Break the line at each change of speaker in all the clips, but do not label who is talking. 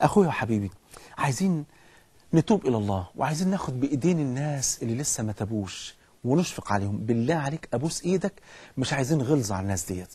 أخويا وحبيبي عايزين نتوب إلى الله وعايزين ناخد بإيدين الناس اللي لسه ما تابوش ونشفق عليهم بالله عليك أبوس إيدك مش عايزين غلظة على الناس ديت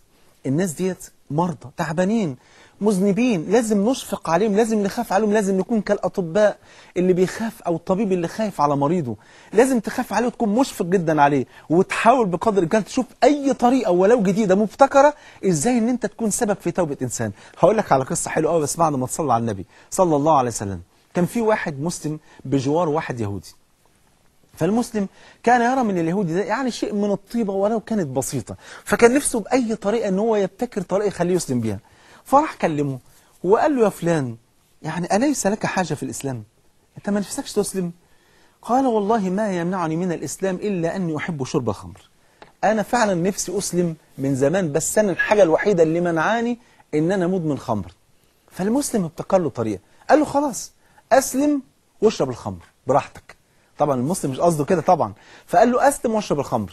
الناس ديت مرضى تعبانين مذنبين لازم نشفق عليهم لازم نخاف عليهم لازم نكون كالأطباء اللي بيخاف أو الطبيب اللي خايف على مريضه لازم تخاف عليه وتكون مشفق جدا عليه وتحاول بقدر الإمكان تشوف أي طريقة ولو جديدة مبتكرة إزاي إن أنت تكون سبب في توبة إنسان هقول لك على قصة حلوة قوي بس بعد ما تصلى على النبي صلى الله عليه وسلم كان في واحد مسلم بجوار واحد يهودي فالمسلم كان يرى من اليهودي ده يعني شيء من الطيبة ولو كانت بسيطة فكان نفسه بأي طريقة أن هو يبتكر طريقة يخليه يسلم بيها فراح كلمه وقال له يا فلان يعني أليس لك حاجة في الإسلام أنت ما نفسكش تسلم قال والله ما يمنعني من الإسلام إلا أني أحب شرب الخمر أنا فعلا نفسي أسلم من زمان بس أنا الحاجة الوحيدة اللي منعاني إن أنا مدمن خمر فالمسلم ابتكر له طريقة قال له خلاص أسلم واشرب الخمر براحتك طبعا المسلم مش قصده كده طبعا فقال له أسلم واشرب الخمر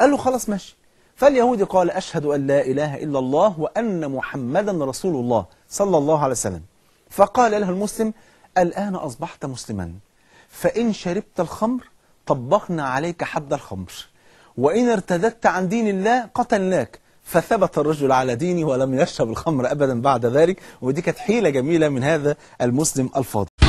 قال له خلاص ماشي فاليهودي قال أشهد أن لا إله إلا الله وأن محمدا رسول الله صلى الله عليه وسلم فقال له المسلم الآن أصبحت مسلما فإن شربت الخمر طبقنا عليك حد الخمر وإن ارتدت عن دين الله قتلناك فثبت الرجل على دينه ولم يشرب الخمر أبدا بعد ذلك ودي كانت حيلة جميلة من هذا المسلم الفاضل